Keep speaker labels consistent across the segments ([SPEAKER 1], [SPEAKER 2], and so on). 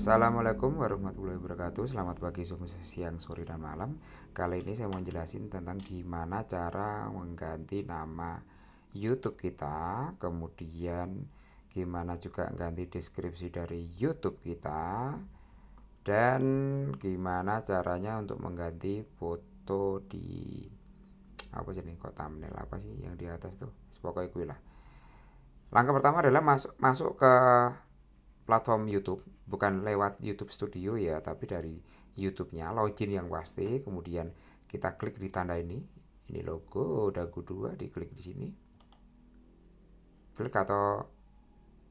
[SPEAKER 1] Assalamualaikum warahmatullahi wabarakatuh Selamat pagi, siang, sore, dan malam Kali ini saya mau jelasin tentang gimana cara mengganti nama YouTube kita Kemudian gimana juga ganti deskripsi dari YouTube kita Dan gimana caranya untuk mengganti foto di Apa jadi ini, kok thumbnail apa sih yang di atas tuh Pokoknya gue lah Langkah pertama adalah masuk, masuk ke platform YouTube bukan lewat YouTube Studio ya tapi dari YouTube-nya login yang pasti kemudian kita klik di tanda ini ini logo dagu 2 diklik di sini klik atau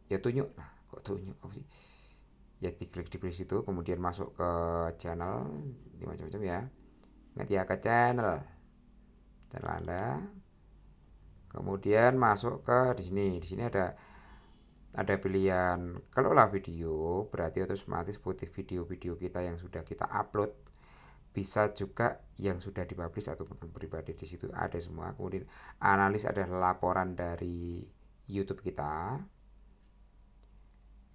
[SPEAKER 1] ya tunjuk lah, kok tunjuk apa sih ya diklik di situ kemudian masuk ke channel ini macam-macam ya ingat ya ke channel channel anda kemudian masuk ke di sini di sini ada ada pilihan kalau lah video berarti otomatis putih video-video kita yang sudah kita upload bisa juga yang sudah dipublish ataupun pribadi di situ ada semua kemudian analis ada laporan dari YouTube kita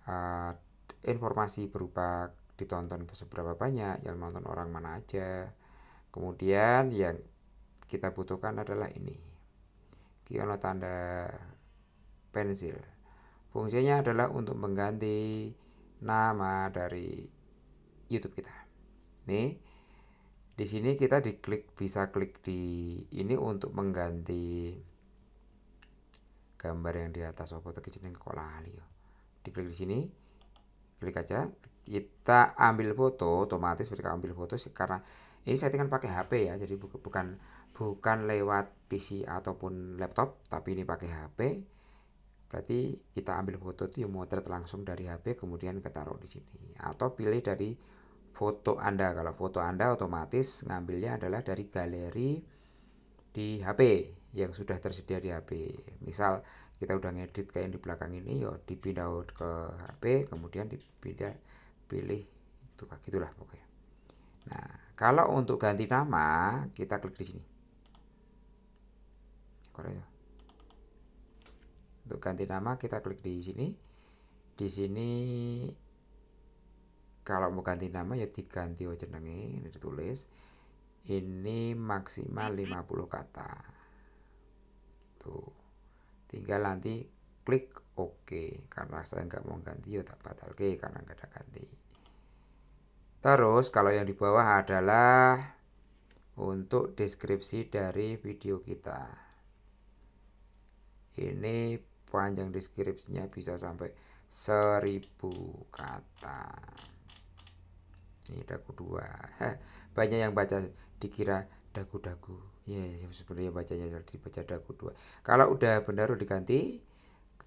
[SPEAKER 1] uh, informasi berupa ditonton seberapa banyak yang nonton orang mana aja kemudian yang kita butuhkan adalah ini kiono tanda pensil Fungsinya adalah untuk mengganti nama dari YouTube kita. Nih, di sini kita diklik bisa klik di ini untuk mengganti gambar yang di atas foto tuh kecilin kok lali yo. Diklik di sini, klik aja. Kita ambil foto, otomatis mereka ambil foto karena ini saya settingan pakai HP ya, jadi bukan bukan lewat PC ataupun laptop, tapi ini pakai HP berarti kita ambil foto itu ya, motret langsung dari HP kemudian ketaruh di sini atau pilih dari foto Anda kalau foto Anda otomatis ngambilnya adalah dari galeri di HP yang sudah tersedia di HP misal kita udah ngedit kayak yang di belakang ini yo ya dipindah ke HP kemudian dipindah pilih itu gitulah pokoknya nah kalau untuk ganti nama kita klik di sini Korea untuk ganti nama kita klik di sini di sini kalau mau ganti nama ya diganti jenenge ini ditulis ini maksimal 50 kata tuh tinggal nanti klik OK karena saya nggak mau ganti ya tak batal oke karena nggak ada ganti terus kalau yang di bawah adalah untuk deskripsi dari video kita ini panjang deskripsinya bisa sampai seribu kata ini dagu dua banyak yang baca dikira dagu-dagu ya yeah, sebenarnya bacanya baca dagu dua kalau udah benar udah diganti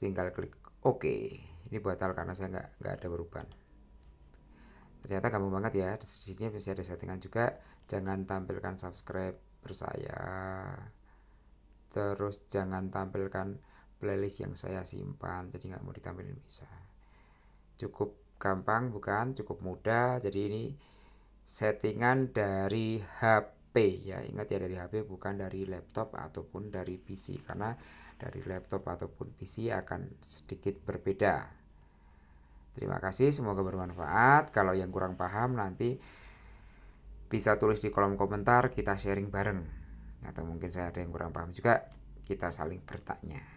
[SPEAKER 1] tinggal klik oke okay. ini batal karena saya nggak nggak ada perubahan ternyata gampang banget ya di sini bisa ada settingan juga jangan tampilkan subscribe bersaya terus jangan tampilkan playlist yang saya simpan jadi nggak mau ditampilkan bisa cukup gampang bukan cukup mudah jadi ini settingan dari HP ya ingat ya dari HP bukan dari laptop ataupun dari PC karena dari laptop ataupun PC akan sedikit berbeda terima kasih semoga bermanfaat kalau yang kurang paham nanti bisa tulis di kolom komentar kita sharing bareng atau mungkin saya ada yang kurang paham juga kita saling bertanya